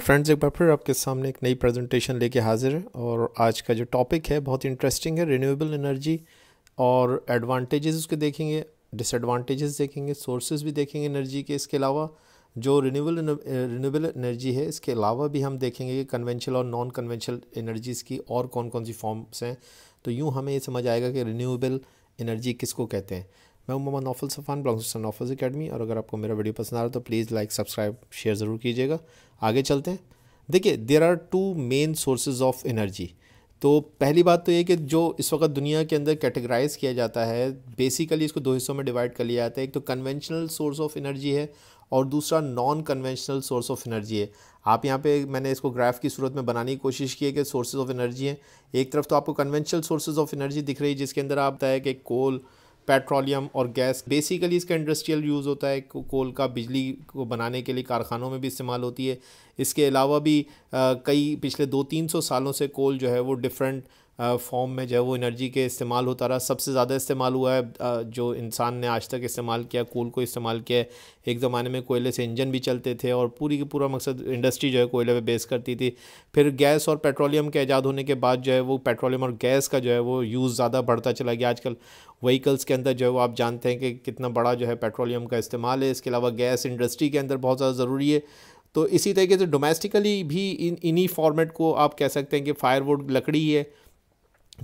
friends एक बार फिर आपके सामने एक नई प्रेजेंटेशन लेके हाजिर है और आज का जो टॉपिक है बहुत इंटरेस्टिंग है रिन्यूएबल एनर्जी और एडवांटेजेस उसके देखेंगे डिसएडवांटेजेस देखेंगे सोर्सेज भी देखेंगे एनर्जी के इसके अलावा जो रिन्यूएबल रिन्यूएबल एनर्जी है इसके अलावा भी हम देखेंगे कि कन्वेंशनल और नॉन कन्वेंशनल एनर्जीज़ की और कौन कौन सी फॉर्म्स हैं तो यूँ हमें ये समझ आएगा कि रिन्यूएबल एनर्जी किसको कहते हैं मैं मोहम्मद नौफल सफ़ान ब्लॉन्ग नौफल अकेडमी और अगर आपको मेरा वीडियो पसंद आ रहा है तो प्लीज़ लाइक सब्सक्राइब शेयर ज़रूर कीजिएगा आगे चलते हैं देखिए there are two main sources of energy तो पहली बात तो ये कि जो इस वक्त दुनिया के अंदर कैटेगराइज किया जाता है बेसिकली इसको दो हिस्सों में डिवाइड कर लिया जाता है एक तो कन्वेंशनल सोर्स ऑफ एनर्जी है और दूसरा non conventional source of energy है आप यहाँ पे मैंने इसको ग्राफ की सूरत में बनाने की कोशिश की है कि सोर्सेज ऑफ एनर्जी हैं एक तरफ तो आपको कन्वेंशनल सोर्सेज ऑफ एनर्जी दिख रही है जिसके अंदर आप बताया कि कोल पेट्रोलियम और गैस बेसिकली इसका इंडस्ट्रियल यूज़ होता है कोल का बिजली को बनाने के लिए कारखानों में भी इस्तेमाल होती है इसके अलावा भी आ, कई पिछले दो तीन सौ सालों से कोल जो है वो डिफरेंट फॉर्म में जो है वो एनर्जी के इस्तेमाल होता रहा सबसे ज़्यादा इस्तेमाल हुआ है जो इंसान ने आज तक इस्तेमाल किया कोल को इस्तेमाल किया एक ज़माने में कोयले से इंजन भी चलते थे और पूरी की पूरा मकसद इंडस्ट्री जो है कोयले पे बेस करती थी फिर गैस और पेट्रोलियम के आज़ाद होने के बाद जो है वो पेट्रोलियम और गैस का जो है वो यूज़ ज़्यादा बढ़ता चला गया आजकल व्हीकल्स के अंदर जो है वो आप जानते हैं कि कितना बड़ा जो है पेट्रोलियम का इस्तेमाल है इसके अलावा गैस इंडस्ट्री के अंदर बहुत ज़्यादा ज़रूरी है तो इसी तरीके से डोमेस्टिकली भी इन इन्हीं फॉर्मेट को आप कह सकते हैं कि फायरवुड लकड़ी है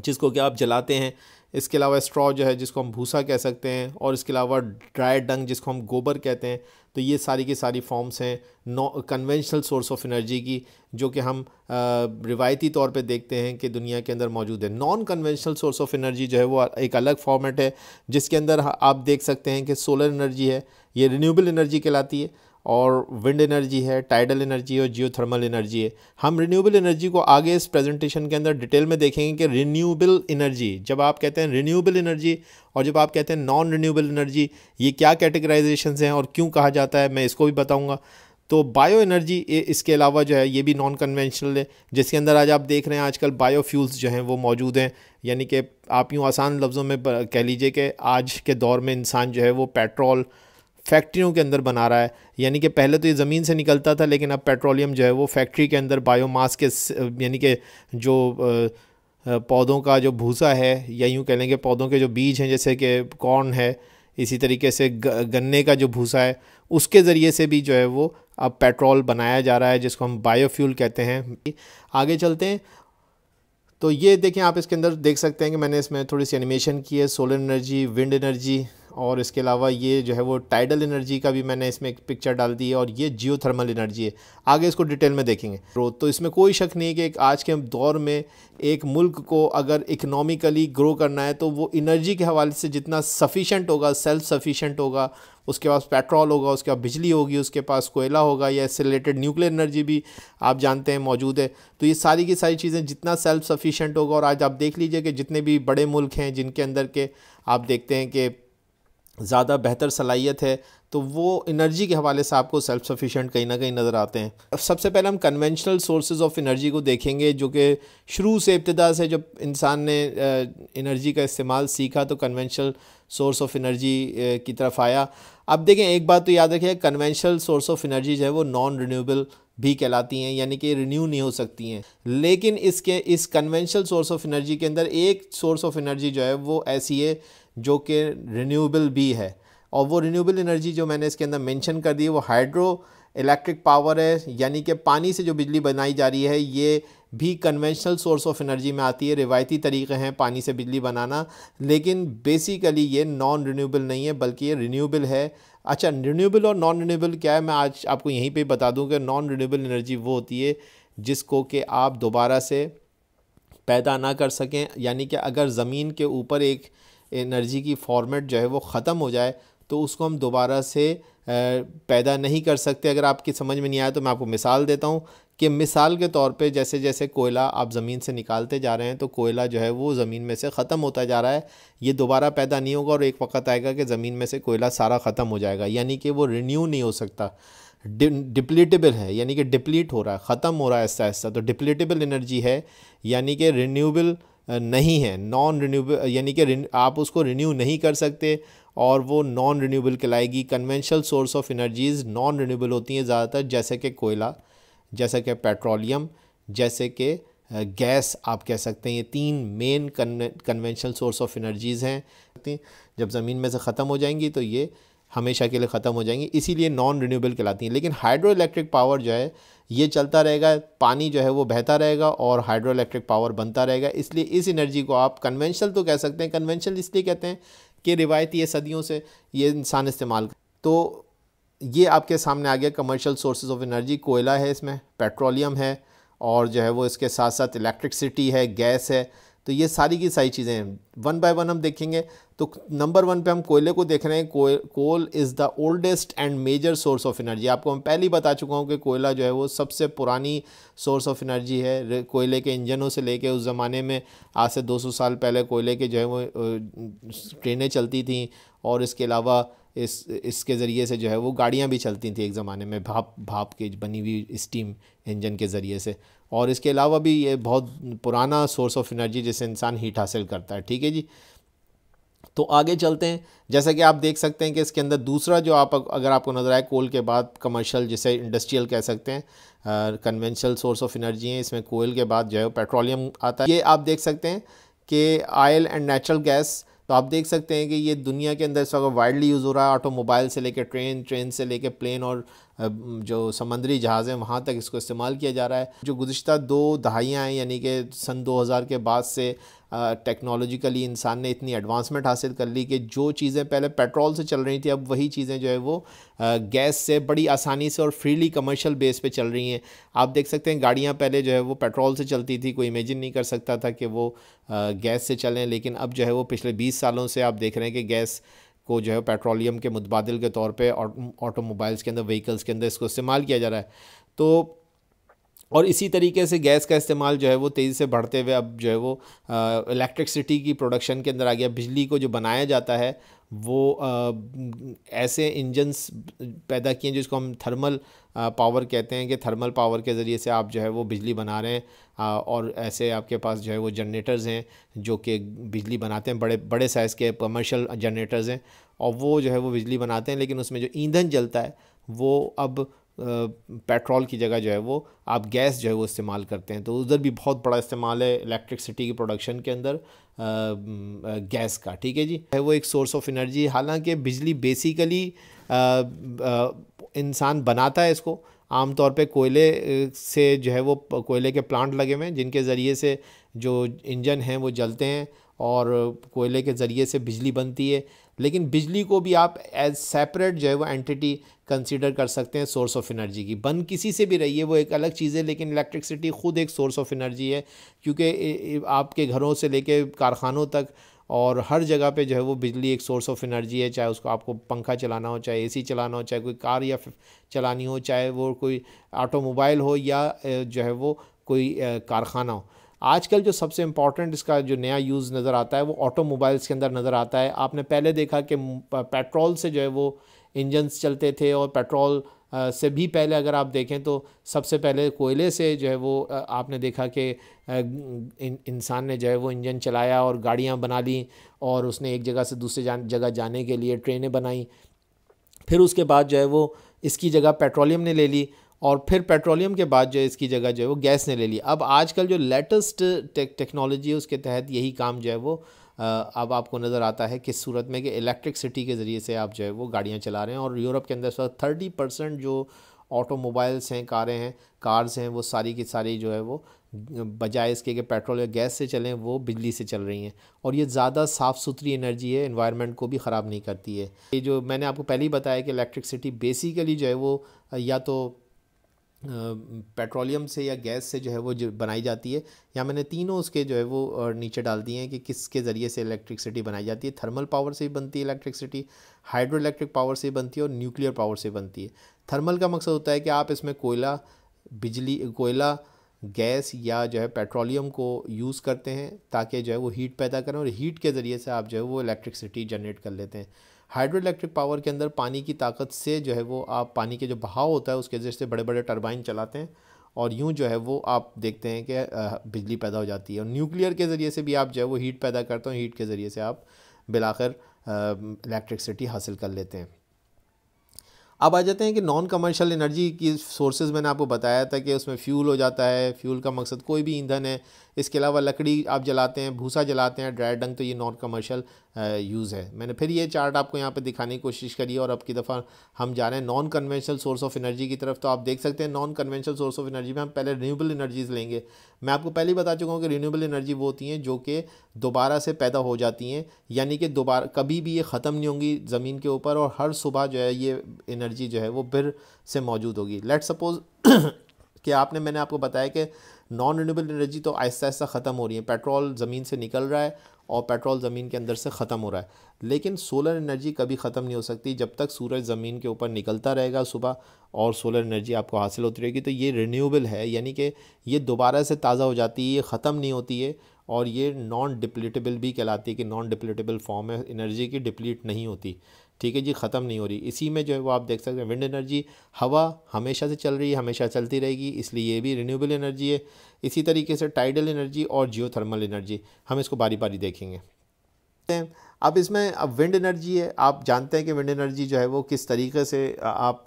जिसको कि आप जलाते हैं इसके अलावा स्ट्रॉ जो है जिसको हम भूसा कह सकते हैं और इसके अलावा ड्राई डंग जिसको हम गोबर कहते हैं तो ये सारी की सारी फॉर्म्स हैं no conventional source of energy की जो कि हम रिवायती तौर पे देखते हैं कि दुनिया के अंदर मौजूद है non conventional source of energy जो है वो एक अलग फॉर्मेट है जिसके अंदर आप देख सकते हैं कि सोलर एनर्जी है ये रिन्यूबल एनर्जी कहलाती है और विंड एनर्जी है टाइडल एनर्जी और जियो एनर्जी है हम रिन्यूएबल एनर्जी को आगे इस प्रेजेंटेशन के अंदर डिटेल में देखेंगे कि रिन्यूएबल एनर्जी जब आप कहते हैं रिन्यूएबल एनर्जी और जब आप कहते हैं नॉन रिन्यूएबल एनर्जी ये क्या कैटेगराइजेशन हैं और क्यों कहा जाता है मैं इसको भी बताऊँगा तो बायो एनर्जी इसके अलावा जो है ये भी नॉन कन्वेंशनल है जिसके अंदर आज आप देख रहे हैं आजकल बायो फ्यूल्स जो हैं वो मौजूद हैं यानी कि आप यूँ आसान लफ्ज़ों में कह लीजिए कि आज के दौर में इंसान जो है वो पेट्रोल फैक्ट्रियों के अंदर बना रहा है यानी कि पहले तो ये ज़मीन से निकलता था लेकिन अब पेट्रोलियम जो है वो फैक्ट्री के अंदर बायोमास के यानी कि जो पौधों का जो भूसा है या यूँ कह लेंगे पौधों के जो बीज हैं जैसे कि कॉर्न है इसी तरीके से गन्ने का जो भूसा है उसके ज़रिए से भी जो है वो अब पेट्रोल बनाया जा रहा है जिसको हम बायोफ्यूल कहते हैं आगे चलते हैं तो ये देखें आप इसके अंदर देख सकते हैं कि मैंने इसमें थोड़ी सी एनिमेशन की है सोलर एनर्जी विंड एनर्जी और इसके अलावा ये जो है वो टाइडल एनर्जी का भी मैंने इसमें एक पिक्चर डाल दी है और ये जियो थर्मल एनर्जी है आगे इसको डिटेल में देखेंगे तो इसमें कोई शक नहीं है कि आज के दौर में एक मुल्क को अगर इकनॉमिकली ग्रो करना है तो वो इनर्जी के हवाले से जितना सफिशेंट होगा सेल्फ सफिशेंट होगा उसके पास पेट्रोल होगा उसके पास बिजली होगी उसके पास कोयला होगा या इससे रिलेटेड न्यूक्लियर एनर्जी भी आप जानते हैं मौजूद है तो ये सारी की सारी चीज़ें जितना सेल्फ सफिशेंट होगा और आज आप देख लीजिए कि जितने भी बड़े मुल्क हैं जिनके अंदर के आप देखते हैं कि ज़्यादा बेहतर सलाहियत है तो वो एनर्जी के हवाले से आपको सेल्फ सफिशेंट कहीं ना कहीं नज़र आते हैं सबसे पहले हम कन्वेंशनल सोर्सेज ऑफ एनर्जी को देखेंगे जो कि शुरू से इब्तदा से जब इंसान ने एनर्जी का इस्तेमाल सीखा तो कन्वेंशनल सोर्स ऑफ एनर्जी की तरफ आया अब देखें एक बात तो याद रखिए कन्वेंशनल सोर्स ऑफ एनर्जी जो है वो नॉन रिन्यूएबल भी कहलाती हैं यानी कि रिन्यू नहीं हो सकती हैं लेकिन इसके इस कन्वेंशनल सोर्स ऑफ एनर्जी के अंदर एक सोर्स ऑफ एनर्जी जो है वो ऐसी है जो कि रिन्यूएबल भी है और वो रिन्यूएबल एनर्जी जो मैंने इसके अंदर मेंशन कर दी है वो हाइड्रो इलेक्ट्रिक पावर है यानी कि पानी से जो बिजली बनाई जा रही है ये भी कन्वेंशनल सोर्स ऑफ एनर्जी में आती है रिवायती तरीके हैं पानी से बिजली बनाना लेकिन बेसिकली ये नॉन रिन्यूएबल नहीं है बल्कि ये रिन्यूएबल है अच्छा रिन्यूएबल और नॉन रिन्यूएबल क्या है मैं आज आपको यहीं पे बता दूं कि नॉन रिन्यूएबल एनर्जी वो होती है जिसको कि आप दोबारा से पैदा ना कर सकें यानी कि अगर ज़मीन के ऊपर एक एनर्जी की फॉर्मेट जो है वो ख़त्म हो जाए तो उसको हम दोबारा से पैदा नहीं कर सकते अगर आपकी समझ में नहीं आया तो मैं आपको मिसाल देता हूँ कि मिसाल के तौर पे जैसे जैसे कोयला आप ज़मीन से निकालते जा रहे हैं तो कोयला जो है वो ज़मीन में से ख़त्म होता जा रहा है ये दोबारा पैदा नहीं होगा और एक वक्त आएगा कि ज़मीन में से कोयला सारा ख़त्म हो जाएगा यानी कि वो रिन्यू नहीं हो सकता डिप्लीटेबल है यानी कि डिप्लीट हो रहा है ख़त्म हो रहा है ऐसा ऐसा तो डिप्लीटेबल एनर्जी है यानी कि रिन्यूबल नहीं है नॉन रिन्यूबल यानी कि आप उसको रिन्यू नहीं कर सकते और वो नॉन रिन्यूबल कहलाएगी conventional source of energies non renewable होती हैं ज़्यादातर जैसे कि कोयला जैसे कि पेट्रोलियम जैसे कि गैस आप कह सकते हैं ये तीन main conventional source of energies हैं जब ज़मीन में से ख़त्म हो जाएंगी तो ये हमेशा के लिए ख़त्म हो जाएंगी इसीलिए नॉन रिन्यूएबल कहलाती हैं लेकिन हाइड्रो इलेक्ट्रिक पावर जो है ये चलता रहेगा पानी जो है वो बहता रहेगा और हाइड्रो इलेक्ट्रिक पावर बनता रहेगा इसलिए इस एनर्जी को आप कन्वेंशनल तो कह सकते हैं कन्वेंशनल इसलिए कहते हैं कि रिवायती है सदियों से ये इंसान इस्तेमाल तो ये आपके सामने आ गया कमर्शियल सोर्सेज ऑफ एनर्जी कोयला है इसमें पेट्रोलियम है और जो है वो इसके साथ साथ इलेक्ट्रिकसिटी है गैस है तो ये सारी की सारी चीज़ें हैं वन बाय वन हम देखेंगे तो नंबर वन पे हम कोयले को देख रहे हैं coal is the oldest and major source of energy आपको हम पहले ही बता चुका हूँ कि कोयला जो है वो सबसे पुरानी सोर्स ऑफ एनर्जी है कोयले के इंजनों से लेके उस ज़माने में आज से 200 साल पहले कोयले के जो है वो ट्रेनें चलती थी और इसके अलावा इस इसके ज़रिए से जो है वो गाड़ियाँ भी चलती थी एक ज़माने में भाप भाप के बनी हुई स्टीम इंजन के ज़रिए से और इसके अलावा भी ये बहुत पुराना सोर्स ऑफ एनर्जी जिससे इंसान हीट हासिल करता है ठीक है जी तो आगे चलते हैं जैसा कि आप देख सकते हैं कि इसके अंदर दूसरा जो आप अगर आपको नज़र आए कोल के बाद कमर्शियल जिसे इंडस्ट्रियल कह सकते हैं कन्वेंशनल सोर्स ऑफ एनर्जी है इसमें कोयल के बाद जो है पेट्रोलियम आता है ये आप देख सकते हैं कि आयल एंड नेचुरल गैस तो आप देख सकते हैं कि ये दुनिया के अंदर इस वक्त वाइडली यूज़ हो रहा है ऑटोमोबाइल से लेकर ट्रेन ट्रेन से लेकर प्लेन और जो समंदरी जहाज़ हैं वहाँ तक इसको इस्तेमाल किया जा रहा है जो गुज्त दो दहाइयाँ हैं यानी कि सन 2000 के बाद से टेक्नोलॉजिकली इंसान ने इतनी एडवांसमेंट हासिल कर ली कि जो चीज़ें पहले पेट्रोल से चल रही थी अब वही चीज़ें जो है वो गैस से बड़ी आसानी से और फ्रीली कमर्शियल बेस पे चल रही हैं आप देख सकते हैं गाड़ियाँ पहले जो है वो पेट्रोल से चलती थी कोई इमेजिन नहीं कर सकता था कि वो गैस से चलें लेकिन अब जो है वो पिछले बीस सालों से आप देख रहे हैं कि गैस को जो है पेट्रोलियम के मुतबादल के तौर पे ऑटोमोबाइल्स के अंदर व्हीकल्स के अंदर इसको इस्तेमाल किया जा रहा है तो और इसी तरीके से गैस का इस्तेमाल जो है वो तेज़ी से बढ़ते हुए अब जो है वो इलेक्ट्रिकसिटी की प्रोडक्शन के अंदर आ गया बिजली को जो बनाया जाता है वो आ, ऐसे इंजन्स पैदा किए जिसको हम थर्मल आ, पावर कहते हैं कि थर्मल पावर के ज़रिए से आप जो है वो बिजली बना रहे हैं आ, और ऐसे आपके पास जो है वो जनरेटर्स हैं जो कि बिजली बनाते हैं बड़े बड़े साइज़ के कमर्शियल जनरेटर्स हैं और वो जो है वो बिजली बनाते हैं लेकिन उसमें जो ईंधन जलता है वो अब पेट्रोल की जगह जो है वो आप गैस जो है वो इस्तेमाल करते हैं तो उधर भी बहुत बड़ा इस्तेमाल है इलेक्ट्रिकसिटी की प्रोडक्शन के अंदर गैस का ठीक है जी है वो एक सोर्स ऑफ एनर्जी हालांकि बिजली बेसिकली इंसान बनाता है इसको आम तौर पे कोयले से जो है वो कोयले के प्लांट लगे हुए हैं जिनके ज़रिए से जो इंजन हैं वो जलते हैं और कोयले के ज़रिए से बिजली बनती है लेकिन बिजली को भी आप एज सेपरेट जो है वो एंटिटी कंसीडर कर सकते हैं सोर्स ऑफ एनर्जी की बंद किसी से भी रही है वो एक अलग चीज़ है लेकिन इलेक्ट्रिसिटी ख़ुद एक सोर्स ऑफ एनर्जी है क्योंकि आपके घरों से लेके कारखानों तक और हर जगह पे जो है वो बिजली एक सोर्स ऑफ एनर्जी है चाहे उसको आपको पंखा चलाना हो चाहे एसी चलाना हो चाहे कोई कार या चलानी हो चाहे वो कोई ऑटोमोबाइल हो या जो है वो कोई कारखाना हो आजकल जो सबसे इम्पॉर्टेंट इसका जो नया यूज़ नज़र आता है वो ऑटोमोबाइल्स के अंदर नज़र आता है आपने पहले देखा कि पेट्रोल से जो है वो इंजनस चलते थे और पेट्रोल से भी पहले अगर आप देखें तो सबसे पहले कोयले से जो है वो आपने देखा कि इंसान ने जो है वो इंजन चलाया और गाड़ियाँ बना ली और उसने एक जगह से दूसरे जगह जाने के लिए ट्रेनें बनाई फिर उसके बाद जो है वो इसकी जगह पेट्रोलियम ने ले ली और फिर पेट्रोलियम के बाद जो है इसकी जगह जो है वो गैस ने ले ली अब आजकल जो लेटेस्ट टेक टेक्नोलॉजी है उसके तहत यही काम जो है वो अब आपको नज़र आता है किस सूरत में कि इलेक्ट्रिकसिटी के ज़रिए से आप जो है वो गाड़ियाँ चला रहे हैं और यूरोप के अंदर थर्टी परसेंट जो ऑटोमोबाइल्स हैं कारें हैं कार्स हैं वो सारी की सारी जो है वो बजाय इसके कि पेट्रोल या गैस से चलें वो बिजली से चल रही हैं और ये ज़्यादा साफ़ सुथरी एनर्जी है इन्वायरमेंट को भी ख़राब नहीं करती है ये जो मैंने आपको पहले ही बताया कि इलेक्ट्रिकसिटी बेसिकली जो है वो या तो पेट्रोलियम से या गैस से जो है वो जो बनाई जाती है या मैंने तीनों उसके जो है वो नीचे डाल दिए हैं कि किसके ज़रिए से इलेक्ट्रिसिटी बनाई जाती है थर्मल पावर से भी बनती है इलेक्ट्रिसिटी हाइड्रो इलेक्ट्रिक पावर से बनती है और न्यूक्लियर पावर से बनती है थर्मल का मकसद होता है कि आप इसमें कोयला बिजली कोयला गैस या जो है पेट्रोलियम को यूज़ करते हैं ताकि जो है वो हीट पैदा करें और हीट के ज़रिए से आप जो है वो इलेक्ट्रिसिटी जनरेट कर लेते हैं हाइड्रो इलेक्ट्रिक पावर के अंदर पानी की ताकत से जो है वो आप पानी के जो बहाव होता है उसके जरिए से बड़े बड़े टर्बाइन चलाते हैं और यूँ जो है वो आप देखते हैं कि बिजली पैदा हो जाती है और न्यूक्लियर के ज़रिए से भी आप जो है वो हीट पैदा करते हैं हीट के ज़रिए से आप बिलाकर इलेक्ट्रिकसिटी हासिल कर लेते हैं अब आ जाते हैं कि नॉन कमर्शियल एनर्जी की सोर्सेज मैंने आपको बताया था कि उसमें फ्यूल हो जाता है फ्यूल का मकसद कोई भी ईंधन है इसके अलावा लकड़ी आप जलाते हैं भूसा जलाते हैं ड्राई डंग तो ये नॉन कमर्शियल यूज़ है मैंने फिर ये चार्ट आपको यहाँ पे दिखाने की कोशिश करी और अब की दफ़ा हम जा रहे हैं non conventional source of energy की तरफ तो आप देख सकते हैं non conventional source of energy में हम पहले रीनूबल एनर्जीज़ लेंगे मैं आपको पहले ही बता चुका हूँ कि रीनूबल एनर्जी वो होती हैं जो कि दोबारा से पैदा हो जाती हैं यानी कि दोबारा कभी भी ये ख़त्म नहीं होंगी ज़मीन के ऊपर और हर सुबह जो है ये एनर्जी जो है वो फिर से मौजूद होगी लेट सपोज़ कि आपने मैंने आपको बताया कि नॉन रीनूबल एनर्जी तो आहिस्ता आहिस्ता ख़त्म हो रही है पेट्रोल ज़मीन से निकल रहा है और पेट्रोल ज़मीन के अंदर से ख़त्म हो रहा है लेकिन सोलर एनर्जी कभी ख़त्म नहीं हो सकती जब तक सूरज ज़मीन के ऊपर निकलता रहेगा सुबह और सोलर एनर्जी आपको हासिल होती रहेगी तो ये रिन्यूएबल है यानी कि ये दोबारा से ताज़ा हो जाती है ये ख़त्म नहीं होती है और ये नॉन डिप्लीटेबल भी कहलाती है कि नॉन डिप्लीटेबल फॉर्म है एनर्जी की डिप्लीट नहीं होती ठीक है जी ख़त्म नहीं हो रही इसी में जो है वो आप देख सकते हैं विंड एनर्जी हवा हमेशा से चल रही है हमेशा चलती रहेगी इसलिए ये भी रिन्यूएबल एनर्जी है इसी तरीके से टाइडल एनर्जी और जियो एनर्जी हम इसको बारी बारी देखेंगे अब इसमें अब विंड एनर्जी है आप जानते हैं कि विंड एनर्जी जो है वो किस तरीके से आप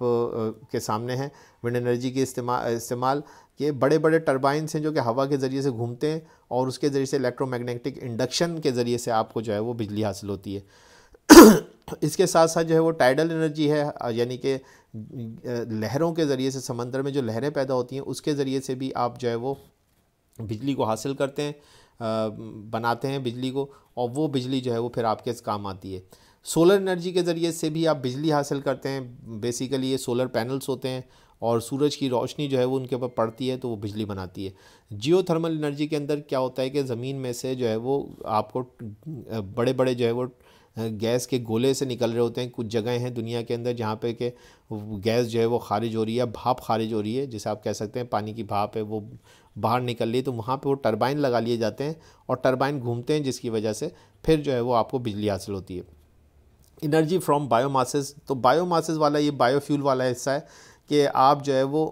के सामने हैं विंड एनर्जी के इस्तेमाल इस्तेमाल के बड़े बड़े टर्बाइंस हैं जो कि हवा के ज़रिए से घूमते हैं और उसके ज़रिए से इलेक्ट्रोमैग्नेटिक इंडक्शन के ज़रिए से आपको जो है वो बिजली हासिल होती है इसके साथ साथ जो है वो टाइडल एनर्जी है यानी कि लहरों के ज़रिए से समंदर में जो लहरें पैदा होती हैं उसके ज़रिए से भी आप जो है वो बिजली को हासिल करते हैं बनाते हैं बिजली को और वो बिजली जो है वो फिर आपके काम आती है सोलर एनर्जी के ज़रिए से भी आप बिजली हासिल करते हैं बेसिकली ये सोलर पैनल्स होते हैं और सूरज की रोशनी जो है वो उनके ऊपर पड़ती है तो वो बिजली बनाती है जियो थर्मल एनर्जी के अंदर क्या होता है कि ज़मीन में से जो है वो आपको बड़े बड़े जो है वो गैस के गोले से निकल रहे होते हैं कुछ जगह हैं दुनिया के अंदर जहाँ पे के गैस जो है वो खारिज हो रही है भाप खारिज हो रही है जिसे आप कह सकते हैं पानी की भाप है वो बाहर निकल रही है तो वहाँ पे वो टरबाइन लगा लिए जाते हैं और टरबाइन घूमते हैं जिसकी वजह से फिर जो है वो आपको बिजली हासिल होती है इनर्जी फ्रॉम बायोमासेस तो बायोमासेस वाला ये बायोफ्यूल वाला हिस्सा है कि आप जो है वो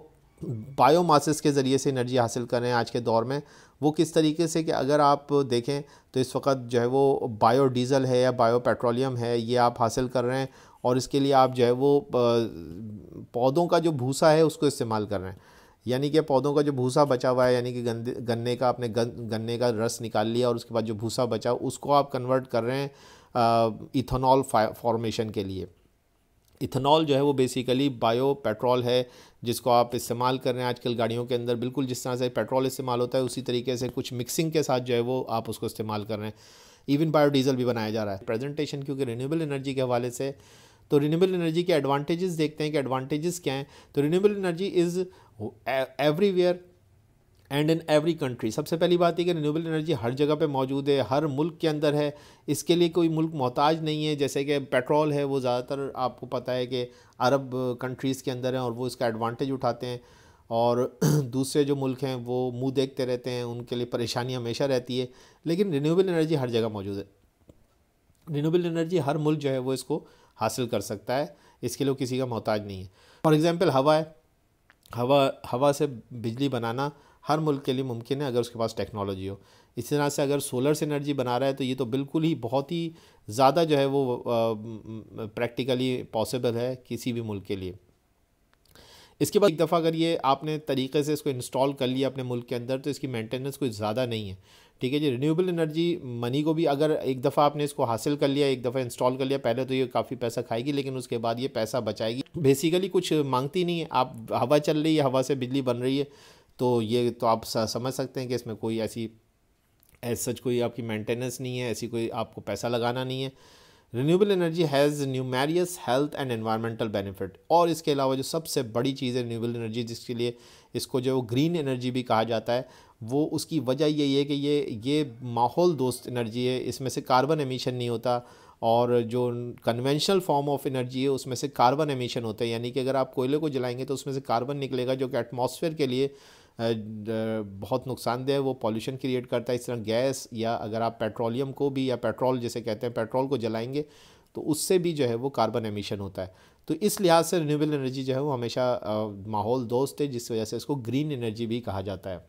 बायोमासेस के ज़रिए से एनर्जी हासिल करें आज के दौर में वो किस तरीके से कि अगर आप देखें तो इस वक्त जो है वो बायो डीज़ल है या बायो पेट्रोलियम है ये आप हासिल कर रहे हैं और इसके लिए आप जो है वो पौधों का जो भूसा है उसको इस्तेमाल कर रहे हैं यानी कि पौधों का जो भूसा बचा हुआ है यानी कि गंदे गन्ने का आपने गन, गन्ने का रस निकाल लिया और उसके बाद जो भूसा बचा उसको आप कन्वर्ट कर रहे हैं इथेनॉल फॉर्मेशन के लिए इथेनॉल जो है वो बेसिकली बायो पेट्रोल है जिसको आप इस्तेमाल कर रहे हैं आजकल गाड़ियों के अंदर बिल्कुल जिस तरह से पेट्रोल इस्तेमाल होता है उसी तरीके से कुछ मिक्सिंग के साथ जो है वो आप उसको इस्तेमाल कर रहे हैं इवन बायोडीज़ल भी बनाया जा रहा है प्रेजेंटेशन क्योंकि रिन्यूएबल एनर्जी के हवाले से तो रिन्यूएबल एनर्जी के एडवांटेजेस देखते हैं कि एडवांटेजेस क्या हैं तो renewable energy is everywhere and in every country सबसे पहली बात यह कि रिन्यूबल एनर्जी हर जगह पे मौजूद है हर मुल्क के अंदर है इसके लिए कोई मुल्क मोहताज नहीं है जैसे कि पेट्रोल है वो ज़्यादातर आपको पता है कि अरब कंट्रीज़ के अंदर है और वो इसका एडवांटेज उठाते हैं और दूसरे जो मुल्क हैं वो मुँह देखते रहते हैं उनके लिए परेशानी हमेशा रहती है लेकिन रिन्यूबल एनर्जी हर जगह मौजूद है रिन्यूबल एनर्जी हर मुल्क जो है वो इसको हासिल कर सकता है इसके लिए किसी का मोहताज नहीं है फॉर एग्ज़ाम्पल हवा है हवा हवा से बिजली बनाना हर मुल्क के लिए मुमकिन है अगर उसके पास टेक्नोलॉजी हो इसी तरह से अगर सोलर से एनर्जी बना रहा है तो ये तो बिल्कुल ही बहुत ही ज़्यादा जो है वो प्रैक्टिकली पॉसिबल है किसी भी मुल्क के लिए इसके बाद एक दफ़ा अगर ये आपने तरीके से इसको इंस्टॉल कर लिया अपने मुल्क के अंदर तो इसकी मेंटेनेंस कोई ज़्यादा नहीं है ठीक है जी रिन्यूएबल एनर्जी मनी को भी अगर एक दफ़ा आपने इसको हासिल कर लिया एक दफ़ा इंस्टॉल कर लिया पहले तो ये काफ़ी पैसा खाएगी लेकिन उसके बाद ये पैसा बचाएगी बेसिकली कुछ मांगती नहीं है आप हवा चल रही है हवा से बिजली बन रही है तो ये तो आप समझ सकते हैं कि इसमें कोई ऐसी एज सच कोई आपकी मेंटेनेंस नहीं है ऐसी कोई आपको पैसा लगाना नहीं है renewable energy has numerous health and environmental benefit और इसके अलावा जो सबसे बड़ी चीज़ है रिन्यूएबल एनर्जी जिसके लिए इसको जो ग्रीन एनर्जी भी कहा जाता है वो उसकी वजह यही है कि ये ये माहौल दोस्त एनर्जी है इसमें से कार्बन एमिशन नहीं होता और जो कन्वेंशनल फॉर्म ऑफ एनर्जी है उसमें से कार्बन एमिशन होता है यानी कि अगर आप कोयले को जलाएंगे तो उसमें से कार्बन निकलेगा जो कि एटमॉस्फेयर के लिए बहुत नुकसानदेह है वो पॉल्यूशन क्रिएट करता है इस तरह गैस या अगर आप पेट्रोलियम को भी या पेट्रोल जैसे कहते हैं पेट्रोल को जलाएंगे तो उससे भी जो है वो कार्बन एमिशन होता है तो इस लिहाज से रिन्यूबल एनर्जी जो है वो हमेशा माहौल दोस्त है जिस वजह से इसको ग्रीन एनर्जी भी कहा जाता है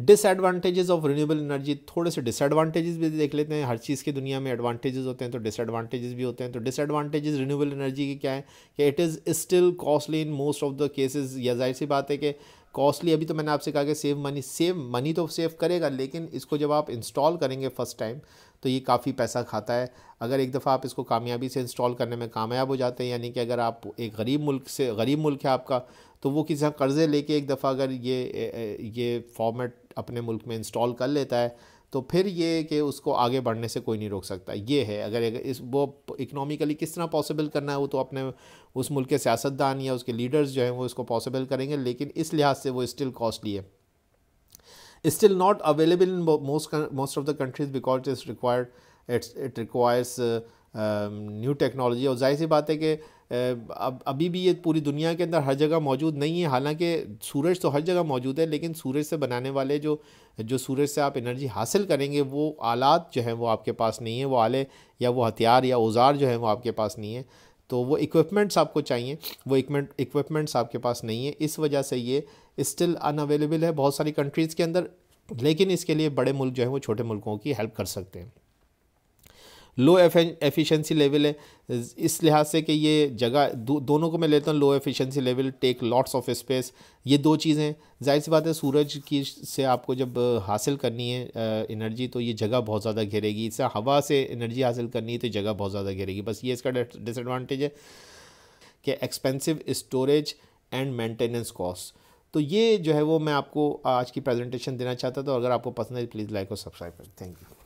डिसएडवांटेजेस ऑफ रिन्यूएबल एनर्जी थोड़े से डिसएडवांटेजेस भी देख लेते हैं हर चीज़ की दुनिया में एडवांटेजेस होते हैं तो डिसएडवांटेजेस भी होते हैं तो डिसएडवांटेजेस रिन्यूएबल एनर्जी की क्या है कि it is still costly in most of the cases या जाहिर सी बात है कि कॉस्टली अभी तो मैंने आपसे कहा कि सेव मनी सेव मनी तो सेव करेगा लेकिन इसको जब आप इंस्टॉल करेंगे फर्स्ट टाइम तो ये काफ़ी पैसा खाता है अगर एक दफ़ा आप इसको कामयाबी से इंस्टॉल करने में कामयाब हो जाते हैं यानी कि अगर आप एक गरीब मुल्क से गरीब मुल्क है आपका तो वो किसी कर्ज़े लेके एक दफ़ा अगर ये ये फॉर्मेट अपने मुल्क में इंस्टॉल कर लेता है तो फिर ये कि उसको आगे बढ़ने से कोई नहीं रोक सकता ये है अगर इस वो इकनॉमिकली किस तरह पॉसिबल करना है वो तो अपने उस मुल्क के सियासतदान या उसके लीडर्स जो हैं वो इसको पॉसिबल करेंगे लेकिन इस लिहाज से वो स्टिल कॉस्टली है still not available in most most of the countries because it is required it's, it requires uh, um, और जाहिर सी बात है कि अब अभी भी ये पूरी दुनिया के अंदर हर जगह मौजूद नहीं है हालांकि सूरज तो हर जगह मौजूद है लेकिन सूरज से बनाने वाले जो जो सूरज से आप एनर्जी हासिल करेंगे वो आलात जो हैं वो आपके पास नहीं है वो आले या वो हथियार या औजार जो हैं वो आपके पास नहीं है तो वो इक्विपमेंट्स आपको चाहिए वो इक्विपमेंट्स आपके पास नहीं है इस वजह से ये स्टिल अनअवेलेबल है बहुत सारी कंट्रीज़ के अंदर लेकिन इसके लिए बड़े मुल्क जो हैं वो छोटे मुल्कों की हेल्प कर सकते हैं लो एफिशिएंसी लेवल है इस लिहाज से कि ये जगह दो, दोनों को मैं लेता हूँ low efficiency level take lots of space ये दो चीज़ें जाहिर सी बात है सूरज की से आपको जब हासिल करनी है एनर्जी तो ये जगह बहुत ज़्यादा घेरेगी इससे हवा से एनर्जी हासिल करनी है तो जगह बहुत ज़्यादा घेरेगी बस ये इसका डिसएडवांटेज है कि expensive storage and maintenance cost तो ये जो है वो मैं आपको आज की प्रेजेंटेशन देना चाहता था अगर आपको पसंद है प्लीज़ लाइक और सब्सक्राइब कर थैंक यू